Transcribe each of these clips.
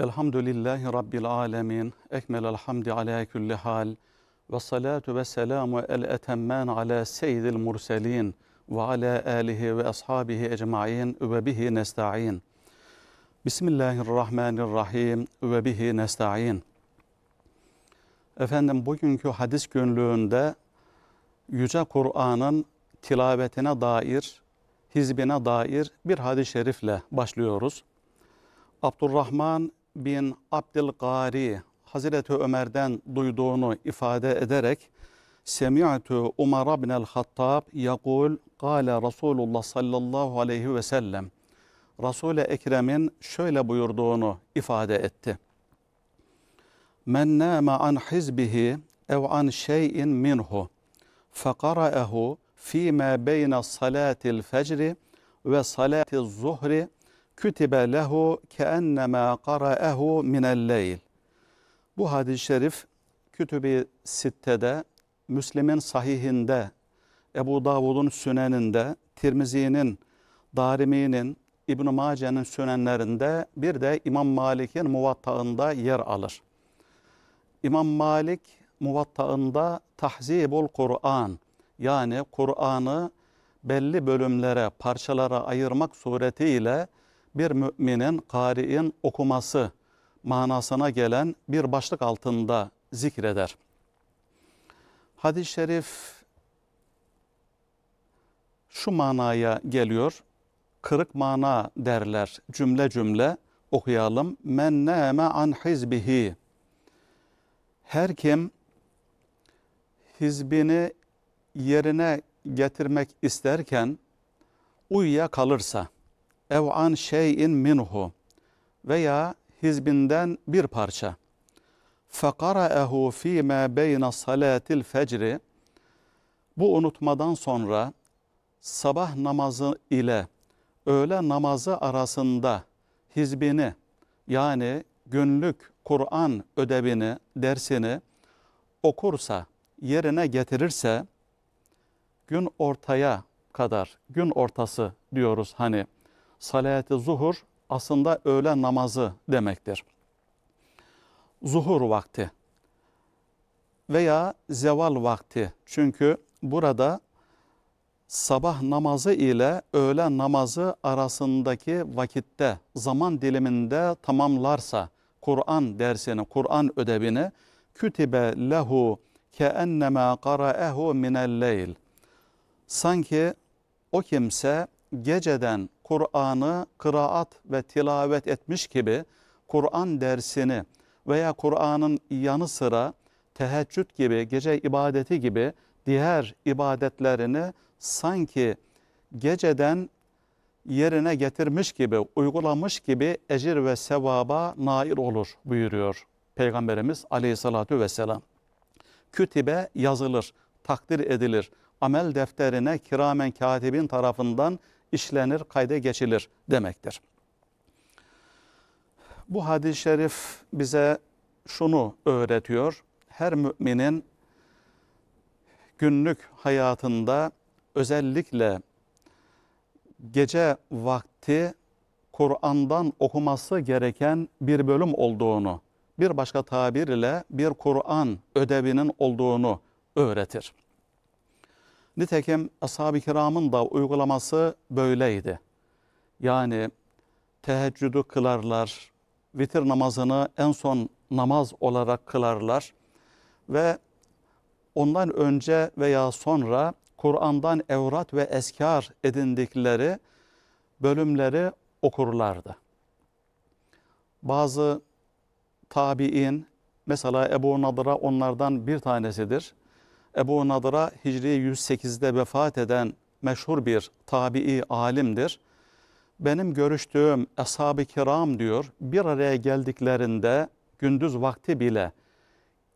Elhamdülillahi Rabbil alemin. Ekmelel hamdi ala kulli hal. Ve salatu ve selamu el etemmen ala seyyidil murselin ve ala alihi ve ashabihi ecma'in ve bihi nesta'in. Bismillahirrahmanirrahim ve bihi nesta'in. Efendim bugünkü hadis günlüğünde Yüce Kur'an'ın tilavetine dair, hizbine dair bir hadis-i şerifle başlıyoruz. Abdurrahman bin Abdülgari Hazreti Ömer'den duyduğunu ifade ederek Semi'tu Umar bin el-Hattab yakul kâle Resulullah sallallahu aleyhi ve sellem Resul-i Ekrem'in şöyle buyurduğunu ifade etti. Men nâme an hizbihi ev an şeyin minhu fekara'ehu fîmâ beyne salâtil fecri ve salâtil zuhri kütibe lehu keennemâ qara'ehu minel leyl. Bu hadis-i şerif kütüb-i sittede, Müslim'in sahihinde, Ebu Davud'un süneninde, Tirmizi'nin, Darimi'nin, İbn-i Mace'nin sünenlerinde bir de İmam Malik'in muvattağında yer alır. İmam Malik muvattağında tahzibul Kur'an yani Kur'an'ı belli bölümlere, parçalara ayırmak suretiyle bir müminin kari'in okuması manasına gelen bir başlık altında zikreder. Hadis-i şerif şu manaya geliyor. Kırık mana derler cümle cümle okuyalım. Men neme an hizbihi. Her kim hizbini yerine getirmek isterken uyuya kalırsa ev an şeyin minhu veya hizbinden bir parça. فَقَرَأَهُ ف۪ي مَا بَيْنَ صَلَاتِ Bu unutmadan sonra sabah namazı ile öğle namazı arasında hizbini yani günlük Kur'an ödevini, dersini okursa, yerine getirirse gün ortaya kadar, gün ortası diyoruz hani salat-ı zuhur aslında öğle namazı demektir. Zuhur vakti veya zeval vakti. Çünkü burada sabah namazı ile öğle namazı arasındaki vakitte, zaman diliminde tamamlarsa Kur'an dersini, Kur'an ödevini kütibe lehu keennema qara'ehu minel leyl. Sanki o kimse geceden Kur'an'ı kıraat ve tilavet etmiş gibi Kur'an dersini veya Kur'an'ın yanı sıra teheccüd gibi, gece ibadeti gibi diğer ibadetlerini sanki geceden yerine getirmiş gibi, uygulamış gibi ecir ve sevaba nail olur buyuruyor Peygamberimiz aleyhissalatü vesselam. Kütibe yazılır, takdir edilir. Amel defterine kiramen katibin tarafından işlenir, kayda geçilir demektir. Bu hadis-i şerif bize şunu öğretiyor. Her müminin günlük hayatında özellikle gece vakti Kur'an'dan okuması gereken bir bölüm olduğunu, bir başka tabirle bir Kur'an ödevinin olduğunu öğretir. Nitekim ashab-ı kiramın da uygulaması böyleydi. Yani teheccüdü kılarlar, vitir namazını en son namaz olarak kılarlar ve ondan önce veya sonra Kur'an'dan evrat ve eskar edindikleri bölümleri okurlardı. Bazı tabi'in mesela Ebu Nadr'a onlardan bir tanesidir. Ebu Nadr'a Hicri 108'de vefat eden meşhur bir tabii alimdir. Benim görüştüğüm ashab-ı kiram diyor bir araya geldiklerinde gündüz vakti bile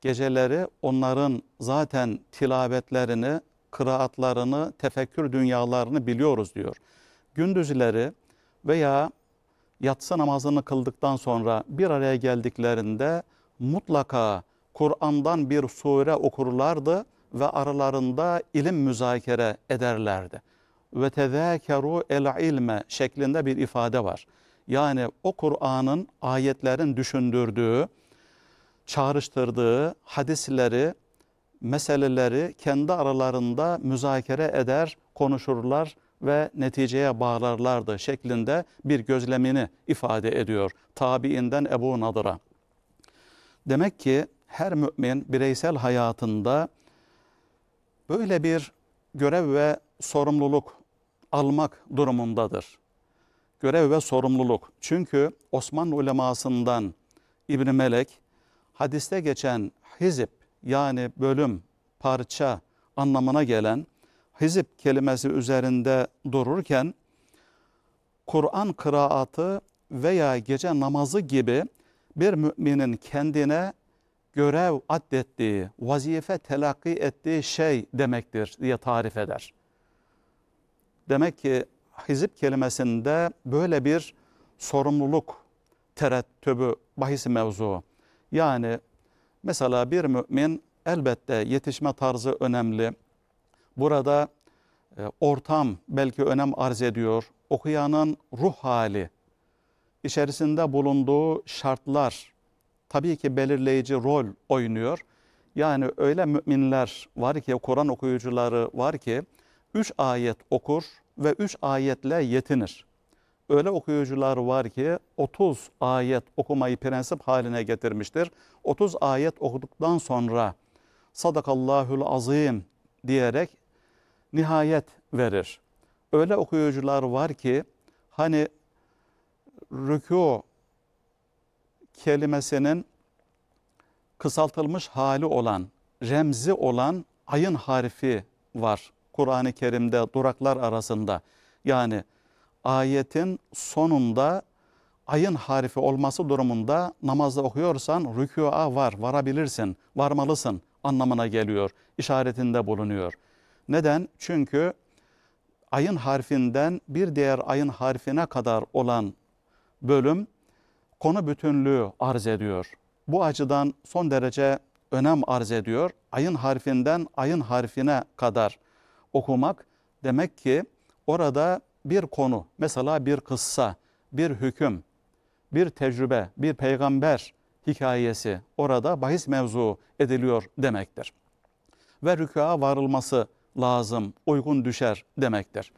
geceleri onların zaten tilavetlerini, kıraatlarını, tefekkür dünyalarını biliyoruz diyor. Gündüzleri veya yatsı namazını kıldıktan sonra bir araya geldiklerinde mutlaka Kur'an'dan bir sure okurlardı ve aralarında ilim müzakere ederlerdi. Ve tezâkeru el ilme şeklinde bir ifade var. Yani o Kur'an'ın ayetlerin düşündürdüğü, çağrıştırdığı hadisleri, meseleleri kendi aralarında müzakere eder, konuşurlar ve neticeye bağlarlardı şeklinde bir gözlemini ifade ediyor tabiinden Ebu Nadır'a. Demek ki her mümin bireysel hayatında böyle bir görev ve sorumluluk almak durumundadır. Görev ve sorumluluk. Çünkü Osmanlı ulemasından İbni Melek hadiste geçen hizip yani bölüm, parça anlamına gelen hizip kelimesi üzerinde dururken Kur'an kıraatı veya gece namazı gibi bir müminin kendine görev addettiği, vazife telakki ettiği şey demektir diye tarif eder. Demek ki hizip kelimesinde böyle bir sorumluluk terettübü bahisi mevzu. Yani mesela bir mümin elbette yetişme tarzı önemli. Burada e, ortam belki önem arz ediyor. Okuyanın ruh hali, içerisinde bulunduğu şartlar, tabii ki belirleyici rol oynuyor. Yani öyle müminler var ki, Kur'an okuyucuları var ki, üç ayet okur ve üç ayetle yetinir. Öyle okuyucular var ki 30 ayet okumayı prensip haline getirmiştir. 30 ayet okuduktan sonra sadakallahül azim diyerek nihayet verir. Öyle okuyucular var ki hani rükû kelimesinin kısaltılmış hali olan, remzi olan ayın harfi var. Kur'an-ı Kerim'de duraklar arasında. Yani ayetin sonunda ayın harfi olması durumunda namazda okuyorsan rükûa var, varabilirsin, varmalısın anlamına geliyor, işaretinde bulunuyor. Neden? Çünkü ayın harfinden bir diğer ayın harfine kadar olan bölüm konu bütünlüğü arz ediyor. Bu acıdan son derece önem arz ediyor. Ayın harfinden ayın harfine kadar okumak demek ki orada bir konu, mesela bir kıssa, bir hüküm, bir tecrübe, bir peygamber hikayesi orada bahis mevzu ediliyor demektir. Ve rükûa varılması lazım, uygun düşer demektir.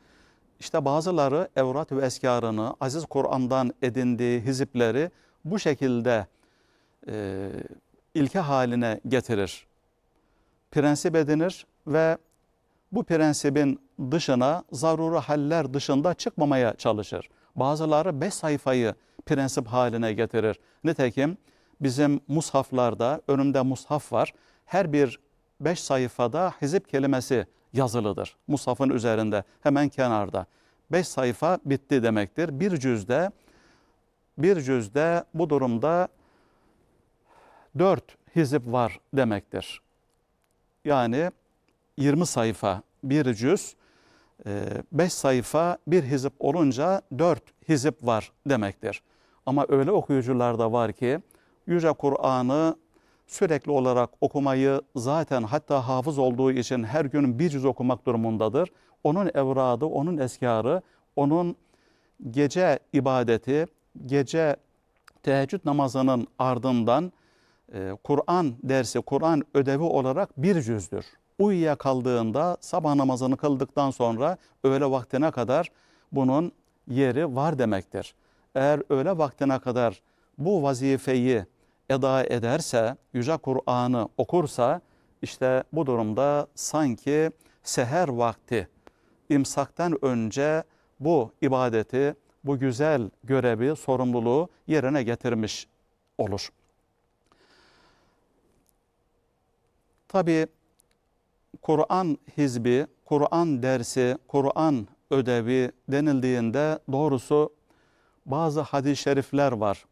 İşte bazıları evrat ve eskarını, aziz Kur'an'dan edindiği hizipleri bu şekilde e, ilke haline getirir. Prensip edinir ve bu prensibin dışına zaruri haller dışında çıkmamaya çalışır. Bazıları beş sayfayı prensip haline getirir. Nitekim bizim mushaflarda önümde mushaf var. Her bir beş sayfada hizip kelimesi yazılıdır. Musaf'ın üzerinde hemen kenarda. Beş sayfa bitti demektir. Bir cüzde bir cüzde bu durumda dört hizip var demektir. Yani 20 sayfa bir cüz, e, beş sayfa bir hizip olunca dört hizip var demektir. Ama öyle okuyucular da var ki Yüce Kur'an'ı sürekli olarak okumayı zaten hatta hafız olduğu için her gün bir cüz okumak durumundadır. Onun evradı, onun eskarı, onun gece ibadeti, gece teheccüd namazının ardından e, Kur'an dersi, Kur'an ödevi olarak bir cüzdür. Uyuya kaldığında sabah namazını kıldıktan sonra öğle vaktine kadar bunun yeri var demektir. Eğer öğle vaktine kadar bu vazifeyi eda ederse, Yüce Kur'an'ı okursa işte bu durumda sanki seher vakti imsaktan önce bu ibadeti, bu güzel görevi, sorumluluğu yerine getirmiş olur. Tabi Kur'an hizbi, Kur'an dersi, Kur'an ödevi denildiğinde doğrusu bazı hadis-i şerifler var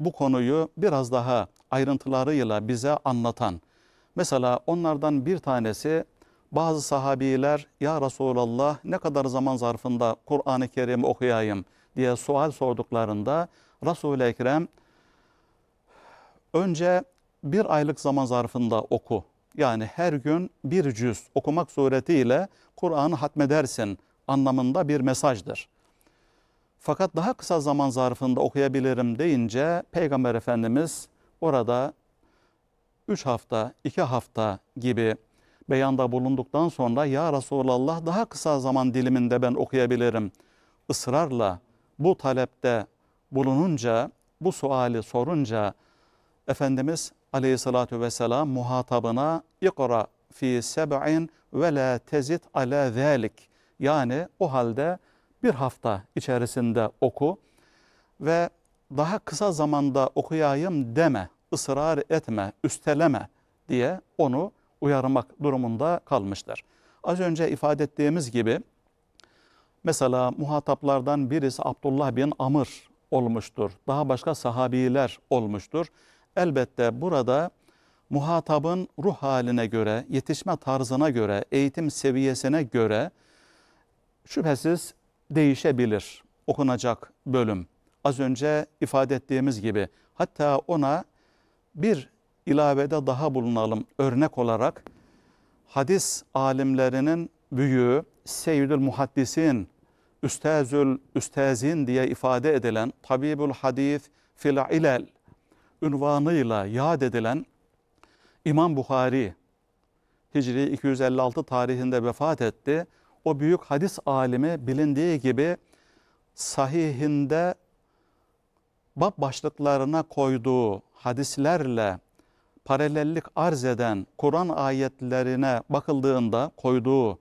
bu konuyu biraz daha ayrıntılarıyla bize anlatan. Mesela onlardan bir tanesi bazı sahabiler ya Resulallah ne kadar zaman zarfında Kur'an-ı Kerim okuyayım diye sual sorduklarında Resul-i Ekrem önce bir aylık zaman zarfında oku. Yani her gün bir cüz okumak suretiyle Kur'an'ı hatmedersin anlamında bir mesajdır. Fakat daha kısa zaman zarfında okuyabilirim deyince Peygamber Efendimiz orada 3 hafta, 2 hafta gibi beyanda bulunduktan sonra ya Resulallah daha kısa zaman diliminde ben okuyabilirim ısrarla bu talepte bulununca bu suali sorunca Efendimiz aleyhissalatü vesselam muhatabına ikra fi seb'in ve la tezit ala zelik yani o halde bir hafta içerisinde oku ve daha kısa zamanda okuyayım deme, ısrar etme, üsteleme diye onu uyarmak durumunda kalmıştır. Az önce ifade ettiğimiz gibi mesela muhataplardan birisi Abdullah bin Amr olmuştur. Daha başka sahabiler olmuştur. Elbette burada muhatabın ruh haline göre, yetişme tarzına göre, eğitim seviyesine göre şüphesiz değişebilir okunacak bölüm. Az önce ifade ettiğimiz gibi hatta ona bir ilavede daha bulunalım örnek olarak hadis alimlerinin büyüğü Seyyidül Muhaddis'in Üstezül Üstezin diye ifade edilen Tabibül Hadis fil ilel ünvanıyla yad edilen İmam Bukhari Hicri 256 tarihinde vefat etti o büyük hadis alimi bilindiği gibi sahihinde bab başlıklarına koyduğu hadislerle paralellik arz eden Kur'an ayetlerine bakıldığında koyduğu,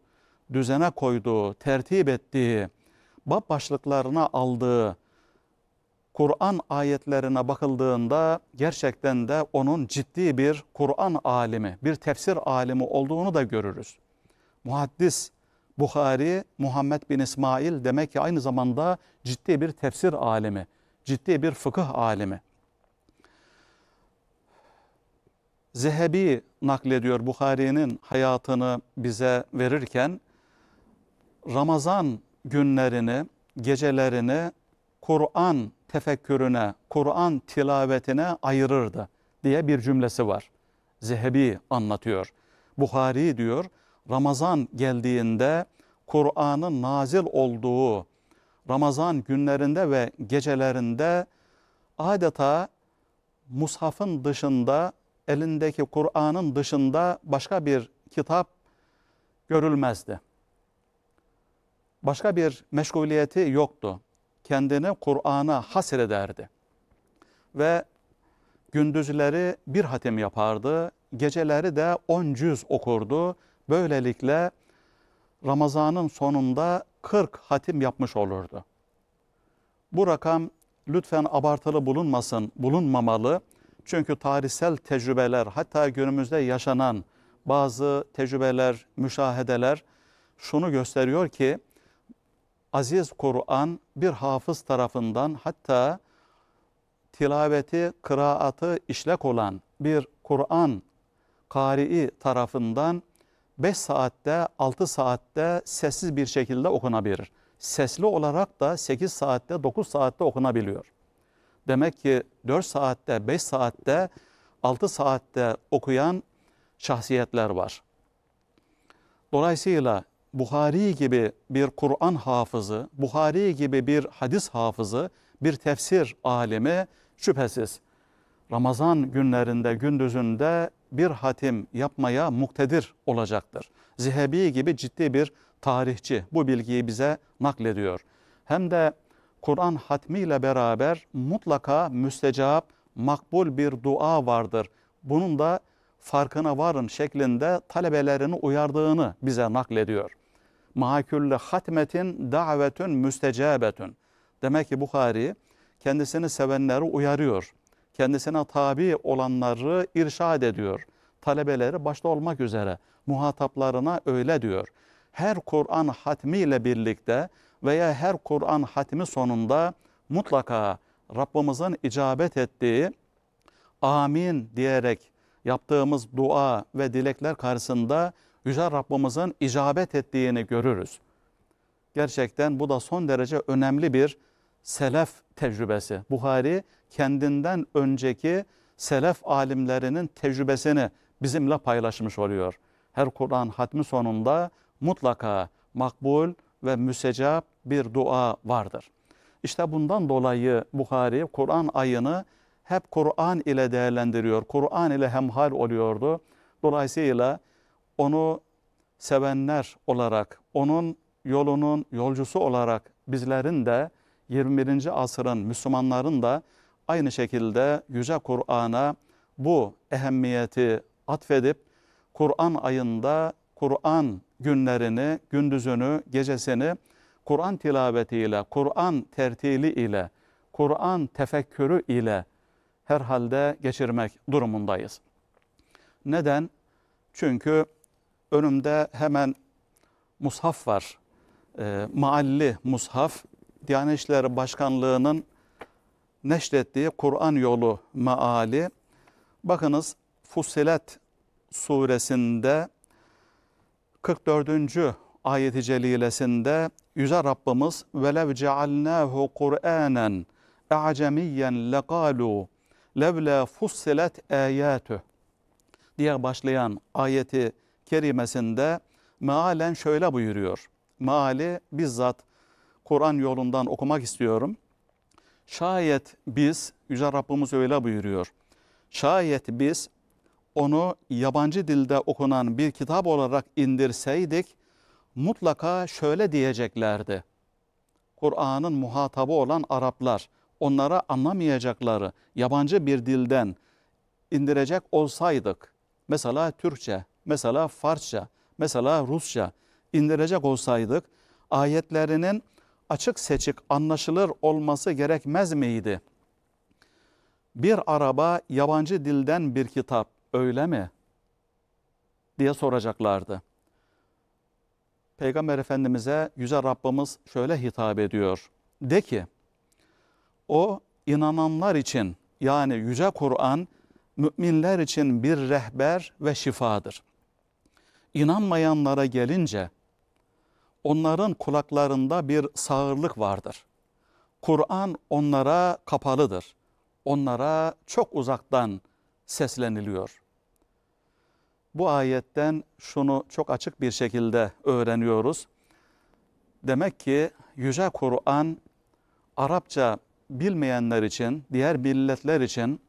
düzene koyduğu, tertip ettiği, bab başlıklarına aldığı Kur'an ayetlerine bakıldığında gerçekten de onun ciddi bir Kur'an alimi, bir tefsir alimi olduğunu da görürüz. Muhaddis Bukhari, Muhammed bin İsmail demek ki aynı zamanda ciddi bir tefsir alemi, ciddi bir fıkıh alemi. Zehebi naklediyor Bukhari'nin hayatını bize verirken Ramazan günlerini, gecelerini Kur'an tefekkürüne, Kur'an tilavetine ayırırdı diye bir cümlesi var. Zehebi anlatıyor. Buhari diyor, Ramazan geldiğinde Kur'an'ın nazil olduğu Ramazan günlerinde ve gecelerinde adeta mushafın dışında elindeki Kur'an'ın dışında başka bir kitap görülmezdi. Başka bir meşguliyeti yoktu. Kendini Kur'an'a hasrederdi. Ve gündüzleri bir hatim yapardı, geceleri de on cüz okurdu Böylelikle Ramazan'ın sonunda 40 hatim yapmış olurdu. Bu rakam lütfen abartılı bulunmasın, bulunmamalı. Çünkü tarihsel tecrübeler, hatta günümüzde yaşanan bazı tecrübeler, müşahedeler şunu gösteriyor ki, aziz Kur'an bir hafız tarafından hatta tilaveti, kıraatı işlek olan bir Kur'an kari'i tarafından 5 saatte, 6 saatte sessiz bir şekilde okunabilir. Sesli olarak da 8 saatte, 9 saatte okunabiliyor. Demek ki 4 saatte, 5 saatte, 6 saatte okuyan şahsiyetler var. Dolayısıyla Buhari gibi bir Kur'an hafızı, Buhari gibi bir hadis hafızı, bir tefsir alemi şüphesiz Ramazan günlerinde, gündüzünde bir hatim yapmaya muktedir olacaktır. Zihebi gibi ciddi bir tarihçi bu bilgiyi bize naklediyor. Hem de Kur'an hatmiyle beraber mutlaka müstecap, makbul bir dua vardır. Bunun da farkına varın şeklinde talebelerini uyardığını bize naklediyor. Mahkülle hatmetin davetün müstecabetün. Demek ki Bukhari kendisini sevenleri uyarıyor kendisine tabi olanları irşad ediyor. Talebeleri başta olmak üzere muhataplarına öyle diyor. Her Kur'an hatmiyle birlikte veya her Kur'an hatmi sonunda mutlaka Rabbimizin icabet ettiği amin diyerek yaptığımız dua ve dilekler karşısında Yüce Rabbimizin icabet ettiğini görürüz. Gerçekten bu da son derece önemli bir selef tecrübesi. Buhari kendinden önceki selef alimlerinin tecrübesini bizimle paylaşmış oluyor. Her Kur'an hatmi sonunda mutlaka makbul ve müsecap bir dua vardır. İşte bundan dolayı Buhari Kur'an ayını hep Kur'an ile değerlendiriyor. Kur'an ile hemhal oluyordu. Dolayısıyla onu sevenler olarak, onun yolunun yolcusu olarak bizlerin de 21. asırın Müslümanların da aynı şekilde Yüce Kur'an'a bu ehemmiyeti atfedip Kur'an ayında Kur'an günlerini, gündüzünü, gecesini Kur'an tilavetiyle, Kur'an tertili ile, Kur'an tefekkürü ile herhalde geçirmek durumundayız. Neden? Çünkü önümde hemen mushaf var. E, ee, maalli mushaf Diyanet İşleri Başkanlığı'nın neşrettiği Kur'an yolu meali. Bakınız Fussilet suresinde 44. ayet-i celilesinde Yüce Rabbimiz velev cealnâhu Kur'anen e'acemiyyen lekâlu levle fussilet âyâtü diye başlayan ayeti kerimesinde mealen şöyle buyuruyor. Meali bizzat Kur'an yolundan okumak istiyorum. Şayet biz, Yüce Rabbimiz öyle buyuruyor. Şayet biz onu yabancı dilde okunan bir kitap olarak indirseydik mutlaka şöyle diyeceklerdi. Kur'an'ın muhatabı olan Araplar onlara anlamayacakları yabancı bir dilden indirecek olsaydık mesela Türkçe, mesela Farsça, mesela Rusça indirecek olsaydık ayetlerinin açık seçik anlaşılır olması gerekmez miydi? Bir araba yabancı dilden bir kitap öyle mi? diye soracaklardı. Peygamber Efendimiz'e Yüce Rabbimiz şöyle hitap ediyor. De ki, o inananlar için yani Yüce Kur'an müminler için bir rehber ve şifadır. İnanmayanlara gelince onların kulaklarında bir sağırlık vardır. Kur'an onlara kapalıdır. Onlara çok uzaktan sesleniliyor. Bu ayetten şunu çok açık bir şekilde öğreniyoruz. Demek ki Yüce Kur'an Arapça bilmeyenler için, diğer milletler için,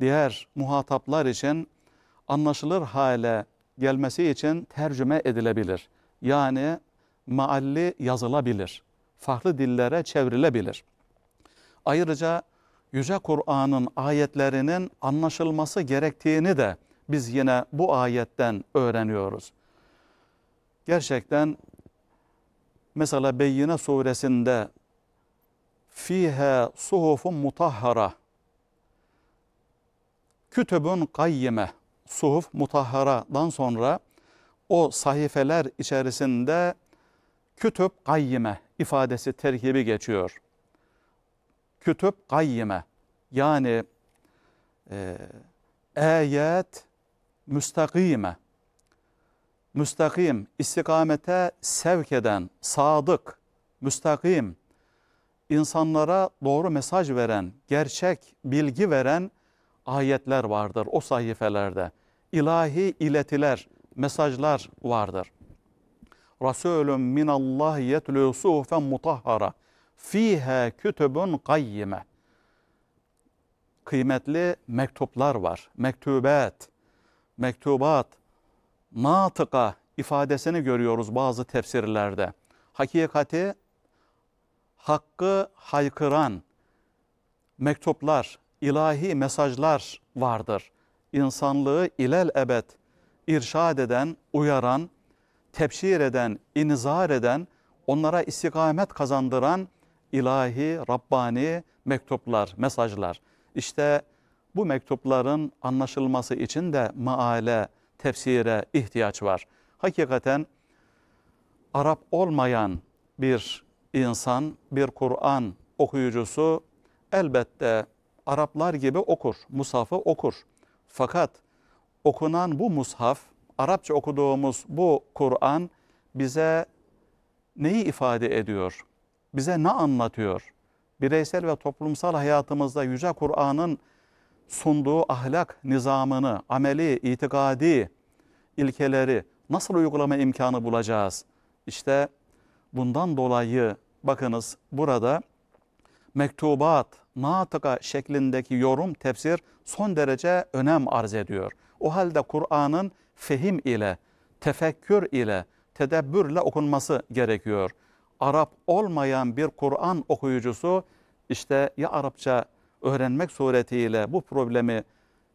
diğer muhataplar için anlaşılır hale gelmesi için tercüme edilebilir. Yani maalli yazılabilir. Farklı dillere çevrilebilir. Ayrıca Yüce Kur'an'ın ayetlerinin anlaşılması gerektiğini de biz yine bu ayetten öğreniyoruz. Gerçekten mesela Beyyine suresinde fihe suhufun mutahhara kütübün kayyime suhuf mutahharadan sonra o sahifeler içerisinde kütüp kayyime ifadesi terkibi geçiyor. Kütüp kayyime yani e, ayet müstakime müstakim, istikamete sevk eden, sadık, müstakim, insanlara doğru mesaj veren, gerçek bilgi veren ayetler vardır o sayfelerde. İlahi iletiler, mesajlar vardır. Resulüm minallah yetlü suhufen mutahhara. Fiha kütübün kayyime. Kıymetli mektuplar var. Mektubet, mektubat, natıka ifadesini görüyoruz bazı tefsirlerde. Hakikati, hakkı haykıran mektuplar, ilahi mesajlar vardır. İnsanlığı ilel ebed irşad eden, uyaran, tebşir eden, inzar eden, onlara istikamet kazandıran ilahi, Rabbani mektuplar, mesajlar. İşte bu mektupların anlaşılması için de maale, tefsire ihtiyaç var. Hakikaten Arap olmayan bir insan, bir Kur'an okuyucusu elbette Araplar gibi okur, musafı okur. Fakat okunan bu mushaf Arapça okuduğumuz bu Kur'an bize neyi ifade ediyor? Bize ne anlatıyor? Bireysel ve toplumsal hayatımızda Yüce Kur'an'ın sunduğu ahlak nizamını, ameli, itikadi ilkeleri nasıl uygulama imkanı bulacağız? İşte bundan dolayı bakınız burada mektubat, natıka şeklindeki yorum, tefsir son derece önem arz ediyor. O halde Kur'an'ın fehim ile, tefekkür ile, tedebbürle okunması gerekiyor. Arap olmayan bir Kur'an okuyucusu işte ya Arapça öğrenmek suretiyle bu problemi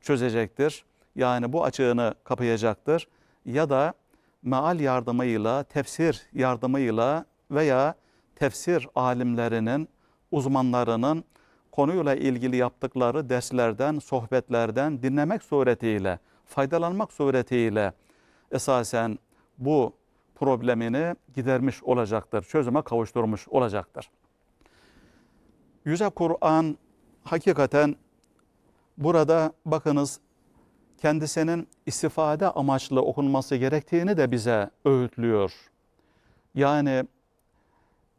çözecektir. Yani bu açığını kapayacaktır. Ya da meal yardımıyla, tefsir yardımıyla veya tefsir alimlerinin, uzmanlarının konuyla ilgili yaptıkları derslerden, sohbetlerden dinlemek suretiyle faydalanmak suretiyle esasen bu problemini gidermiş olacaktır, çözüme kavuşturmuş olacaktır. Yüce Kur'an hakikaten burada bakınız kendisinin istifade amaçlı okunması gerektiğini de bize öğütlüyor. Yani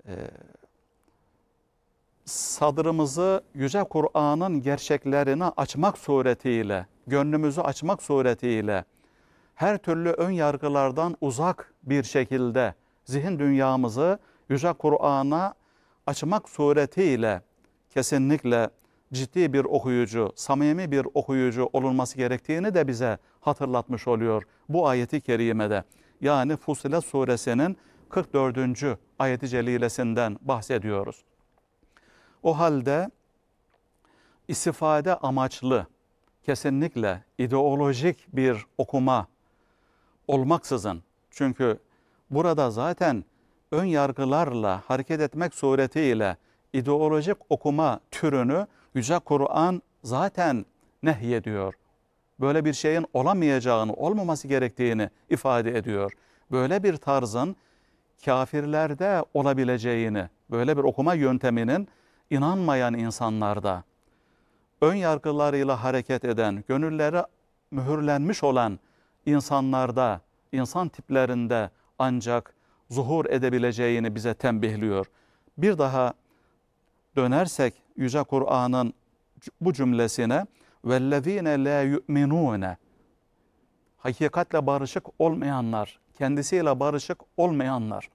e, sadrımızı Yüce Kur'an'ın gerçeklerine açmak suretiyle, gönlümüzü açmak suretiyle, her türlü ön yargılardan uzak bir şekilde zihin dünyamızı Yüce Kur'an'a açmak suretiyle kesinlikle ciddi bir okuyucu, samimi bir okuyucu olunması gerektiğini de bize hatırlatmış oluyor bu ayeti kerimede. Yani Fusilet suresinin 44. ayeti celilesinden bahsediyoruz. O halde istifade amaçlı kesinlikle ideolojik bir okuma olmaksızın çünkü burada zaten ön yargılarla hareket etmek suretiyle ideolojik okuma türünü Yüce Kur'an zaten nehyediyor. Böyle bir şeyin olamayacağını, olmaması gerektiğini ifade ediyor. Böyle bir tarzın kafirlerde olabileceğini, böyle bir okuma yönteminin inanmayan insanlarda ön yargılarıyla hareket eden, gönüllere mühürlenmiş olan insanlarda, insan tiplerinde ancak zuhur edebileceğini bize tembihliyor. Bir daha dönersek Yüce Kur'an'ın bu cümlesine vellezine la yu'minune hakikatle barışık olmayanlar, kendisiyle barışık olmayanlar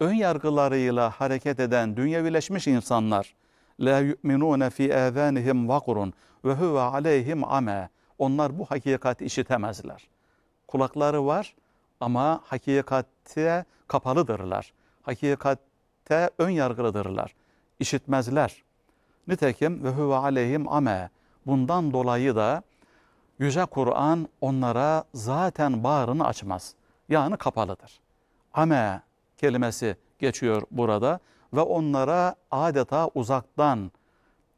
ön yargılarıyla hareket eden dünyevileşmiş insanlar la yu'minune fi azanihim vakurun ve huve aleyhim ame. Onlar bu hakikati işitemezler. Kulakları var ama hakikate kapalıdırlar. Hakikate ön yargılıdırlar. İşitmezler. Nitekim ve huve aleyhim ame. Bundan dolayı da Yüce Kur'an onlara zaten bağrını açmaz. Yani kapalıdır. Ame kelimesi geçiyor burada ve onlara adeta uzaktan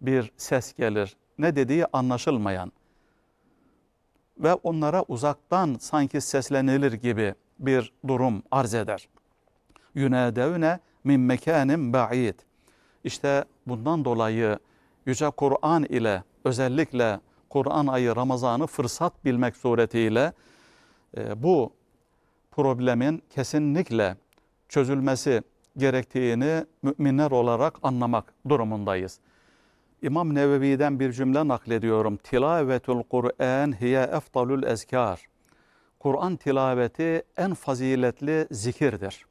bir ses gelir. Ne dediği anlaşılmayan ve onlara uzaktan sanki seslenilir gibi bir durum arz eder. Yünedevne min mekanin ba'id. İşte bundan dolayı Yüce Kur'an ile özellikle Kur'an ayı Ramazan'ı fırsat bilmek suretiyle e, bu problemin kesinlikle çözülmesi gerektiğini müminler olarak anlamak durumundayız. İmam Nevevi'den bir cümle naklediyorum. Tilavetul Kur'an hiye eftalul ezkar. Kur'an tilaveti en faziletli zikirdir.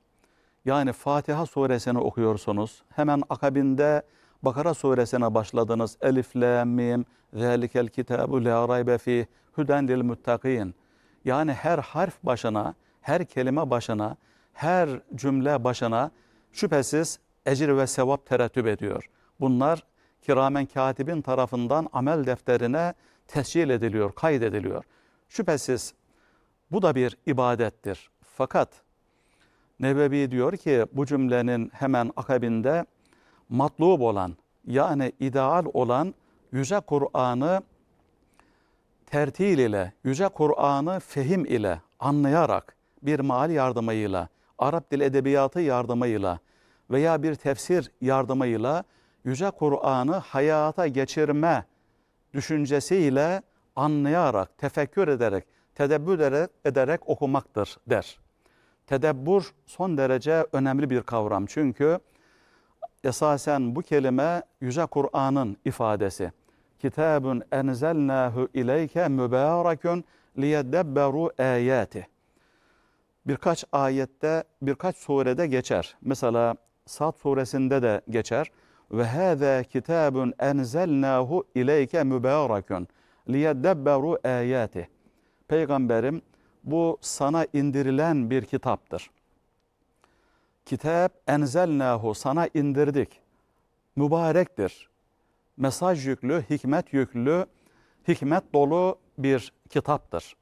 Yani Fatiha suresini okuyorsunuz. Hemen akabinde Bakara suresine başladınız. Elif, la, mim, zelikel kitabu la raybe fi hüden lil muttakin. Yani her harf başına, her kelime başına her cümle başına şüphesiz ecir ve sevap terettüp ediyor. Bunlar kiramen katibin tarafından amel defterine tescil ediliyor, kaydediliyor. Şüphesiz bu da bir ibadettir. Fakat Nebevi diyor ki bu cümlenin hemen akabinde matlub olan yani ideal olan Yüce Kur'an'ı tertil ile, Yüce Kur'an'ı fehim ile, anlayarak, bir mal yardımıyla Arap dil edebiyatı yardımıyla veya bir tefsir yardımıyla Yüce Kur'an'ı hayata geçirme düşüncesiyle anlayarak, tefekkür ederek, tedebbür ederek, okumaktır der. Tedebbür son derece önemli bir kavram çünkü esasen bu kelime Yüce Kur'an'ın ifadesi. Kitabun enzelnahu ileyke mübarekun liyeddebberu ayatihi birkaç ayette, birkaç surede geçer. Mesela Sad suresinde de geçer. Ve hâzâ kitâbun enzelnâhu ileyke mübârekün liyeddebberu âyâtih. Peygamberim bu sana indirilen bir kitaptır. Kitap enzelnâhu sana indirdik. Mübarektir. Mesaj yüklü, hikmet yüklü, hikmet dolu bir kitaptır.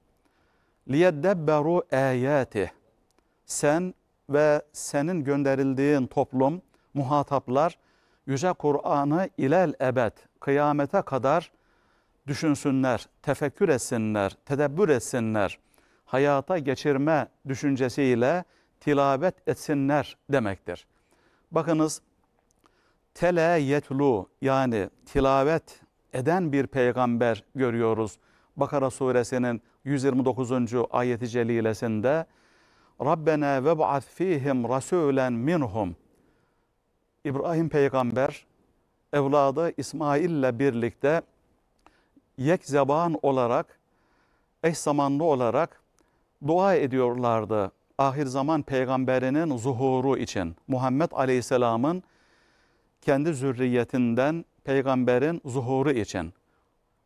لِيَدَّبَّرُوا اَيَاتِهِ Sen ve senin gönderildiğin toplum, muhataplar Yüce Kur'an'ı ilel ebed, kıyamete kadar düşünsünler, tefekkür etsinler, tedebbür etsinler, hayata geçirme düşüncesiyle tilavet etsinler demektir. Bakınız, tele yetlu yani tilavet eden bir peygamber görüyoruz Bakara suresinin 129. ayeti celilesinde Rabbena veb'at fihim rasulen minhum. İbrahim peygamber evladı İsmail'le birlikte yek zeban olarak eş zamanlı olarak dua ediyorlardı. Ahir zaman peygamberinin zuhuru için Muhammed Aleyhisselam'ın kendi zürriyetinden peygamberin zuhuru için.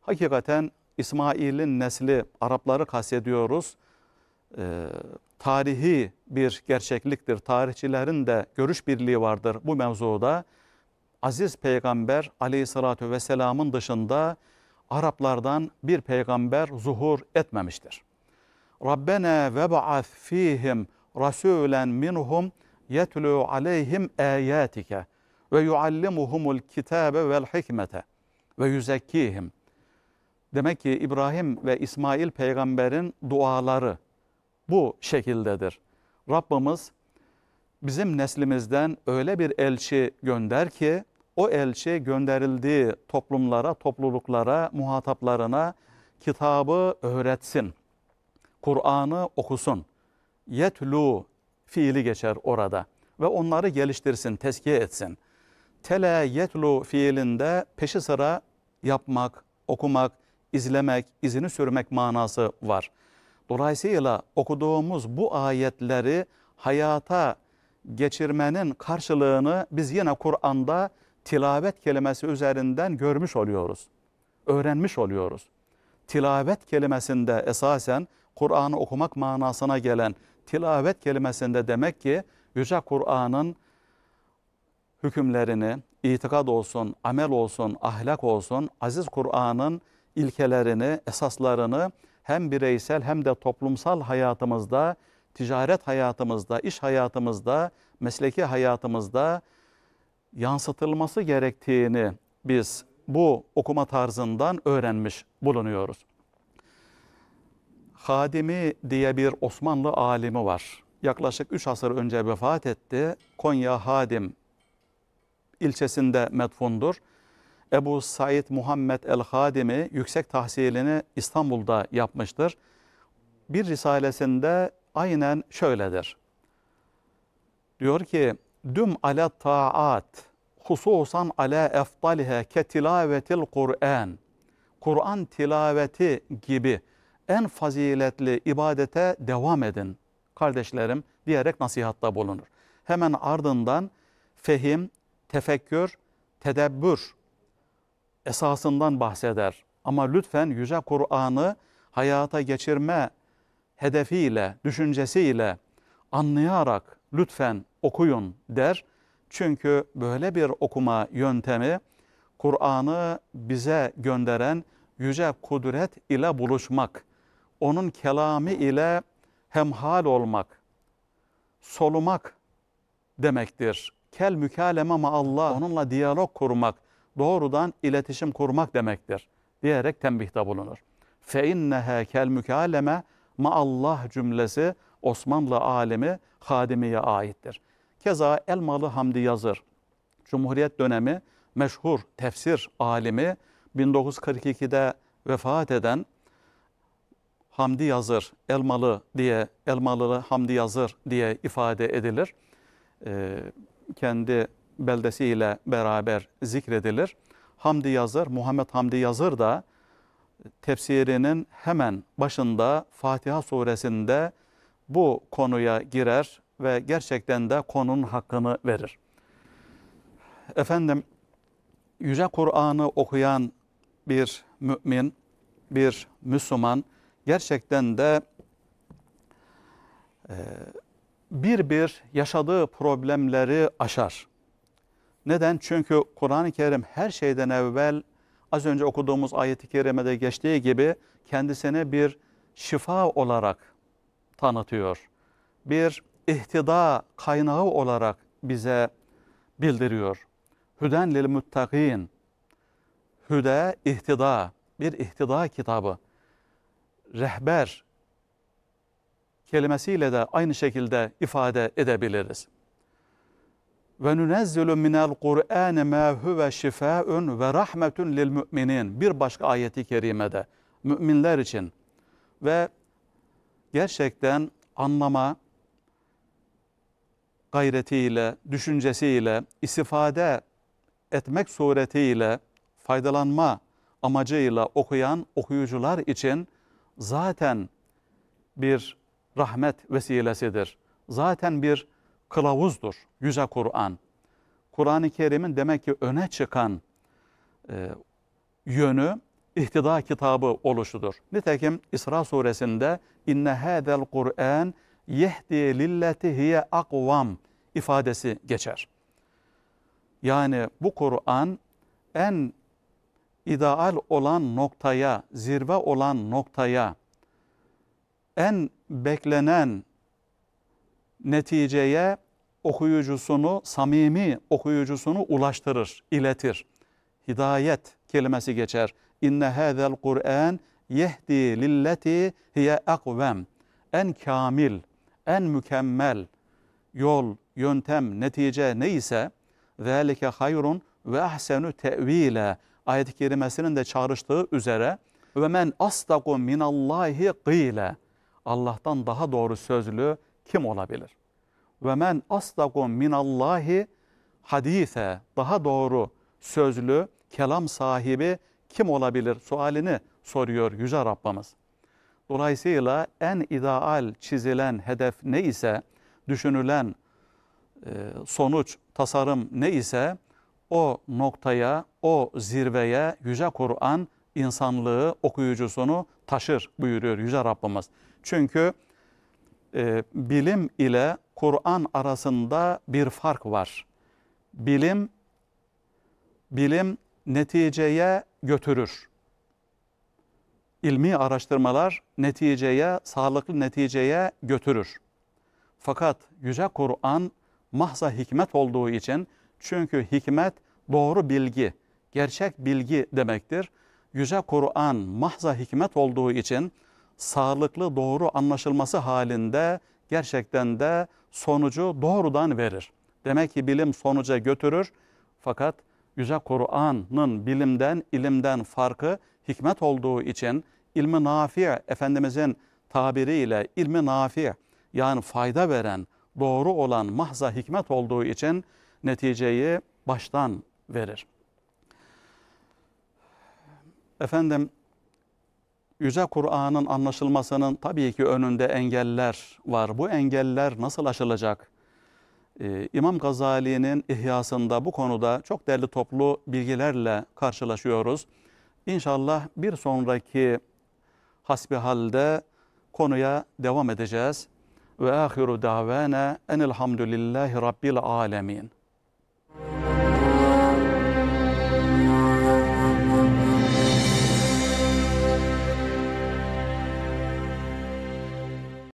Hakikaten İsmail'in nesli Arapları kastediyoruz. E, tarihi bir gerçekliktir. Tarihçilerin de görüş birliği vardır bu mevzuda. Aziz Peygamber aleyhissalatü vesselamın dışında Araplardan bir peygamber zuhur etmemiştir. Rabbena ve fihim rasulen minhum yetlu aleyhim ayatike ve yuallimuhumul kitabe vel hikmete ve yüzekkihim Demek ki İbrahim ve İsmail peygamberin duaları bu şekildedir. Rabbimiz bizim neslimizden öyle bir elçi gönder ki o elçi gönderildiği toplumlara, topluluklara, muhataplarına kitabı öğretsin. Kur'an'ı okusun. Yetlu fiili geçer orada ve onları geliştirsin, tezkiye etsin. Tele yetlu fiilinde peşi sıra yapmak, okumak, izlemek, izini sürmek manası var. Dolayısıyla okuduğumuz bu ayetleri hayata geçirmenin karşılığını biz yine Kur'an'da tilavet kelimesi üzerinden görmüş oluyoruz. Öğrenmiş oluyoruz. Tilavet kelimesinde esasen Kur'an'ı okumak manasına gelen tilavet kelimesinde demek ki Yüce Kur'an'ın hükümlerini, itikad olsun, amel olsun, ahlak olsun, aziz Kur'an'ın ilkelerini, esaslarını hem bireysel hem de toplumsal hayatımızda, ticaret hayatımızda, iş hayatımızda, mesleki hayatımızda yansıtılması gerektiğini biz bu okuma tarzından öğrenmiş bulunuyoruz. Hadimi diye bir Osmanlı alimi var. Yaklaşık 3 asır önce vefat etti. Konya Hadim ilçesinde metfundur. Ebu Said Muhammed el-Hadimi yüksek tahsilini İstanbul'da yapmıştır. Bir risalesinde aynen şöyledir. Diyor ki, Düm ala taat, hususan ala efdalihe ketilavetil tilavetil Kur'an. Kur'an tilaveti gibi en faziletli ibadete devam edin kardeşlerim diyerek nasihatta bulunur. Hemen ardından fehim, tefekkür, tedebbür esasından bahseder. Ama lütfen Yüce Kur'an'ı hayata geçirme hedefiyle, düşüncesiyle anlayarak lütfen okuyun der. Çünkü böyle bir okuma yöntemi Kur'an'ı bize gönderen yüce kudret ile buluşmak, onun kelamı ile hemhal olmak, solumak demektir. Kel mükaleme ma Allah, onunla diyalog kurmak, doğrudan iletişim kurmak demektir diyerek tembihte bulunur. Fe inneha kel mukaleme ma Allah cümlesi Osmanlı alemi hadimiye aittir. Keza Elmalı Hamdi Yazır, Cumhuriyet dönemi meşhur tefsir alimi 1942'de vefat eden Hamdi Yazır, Elmalı diye, Elmalı Hamdi Yazır diye ifade edilir. Ee, kendi beldesi ile beraber zikredilir. Hamdi Yazır, Muhammed Hamdi Yazır da tefsirinin hemen başında Fatiha suresinde bu konuya girer ve gerçekten de konunun hakkını verir. Efendim, Yüce Kur'an'ı okuyan bir mümin, bir Müslüman gerçekten de e, bir bir yaşadığı problemleri aşar. Neden? Çünkü Kur'an-ı Kerim her şeyden evvel az önce okuduğumuz ayet-i kerimede geçtiği gibi kendisine bir şifa olarak tanıtıyor. Bir ihtida kaynağı olarak bize bildiriyor. Hüden lil muttakin. Hüde ihtida, bir ihtida kitabı. Rehber kelimesiyle de aynı şekilde ifade edebiliriz ve nunezzilu minel Kur'an ma huve şifaun ve rahmetun lil müminin. Bir başka ayeti kerimede müminler için ve gerçekten anlama gayretiyle, düşüncesiyle, istifade etmek suretiyle, faydalanma amacıyla okuyan okuyucular için zaten bir rahmet vesilesidir. Zaten bir kılavuzdur. Yüce Kur'an. Kur'an-ı Kerim'in demek ki öne çıkan e, yönü ihtida kitabı oluşudur. Nitekim İsra suresinde inne hadel Kur'an yehdi lilleti hiye akvam ifadesi geçer. Yani bu Kur'an en ideal olan noktaya, zirve olan noktaya, en beklenen neticeye okuyucusunu, samimi okuyucusunu ulaştırır, iletir. Hidayet kelimesi geçer. İnne hâzel Kur'an yehdi lilleti hiye akvem. En kamil, en mükemmel yol, yöntem, netice neyse ذَٰلِكَ hayrun ve ahsenu tevile ayet-i kerimesinin de çağrıştığı üzere ve men astaku minallahi qile Allah'tan daha doğru sözlü, kim olabilir? Ve men aslakum minallahi hadise daha doğru sözlü kelam sahibi kim olabilir sualini soruyor Yüce Rabbimiz. Dolayısıyla en ideal çizilen hedef ne ise, düşünülen e, sonuç, tasarım ne ise o noktaya, o zirveye Yüce Kur'an insanlığı okuyucusunu taşır buyuruyor Yüce Rabbimiz. Çünkü e, bilim ile Kur'an arasında bir fark var. Bilim bilim neticeye götürür. İlmi araştırmalar neticeye, sağlıklı neticeye götürür. Fakat yüce Kur'an mahza hikmet olduğu için çünkü hikmet doğru bilgi, gerçek bilgi demektir. Yüce Kur'an mahza hikmet olduğu için sağlıklı doğru anlaşılması halinde gerçekten de sonucu doğrudan verir. Demek ki bilim sonuca götürür fakat Yüce Kur'an'ın bilimden, ilimden farkı hikmet olduğu için ilmi nafi, Efendimizin tabiriyle ilmi nafi yani fayda veren, doğru olan mahza hikmet olduğu için neticeyi baştan verir. Efendim Yüce Kur'an'ın anlaşılmasının tabii ki önünde engeller var. Bu engeller nasıl aşılacak? Ee, İmam Gazali'nin ihyasında bu konuda çok değerli toplu bilgilerle karşılaşıyoruz. İnşallah bir sonraki hasbihalde konuya devam edeceğiz. Ve ahiru davana enilhamdülillahi rabbil alemin.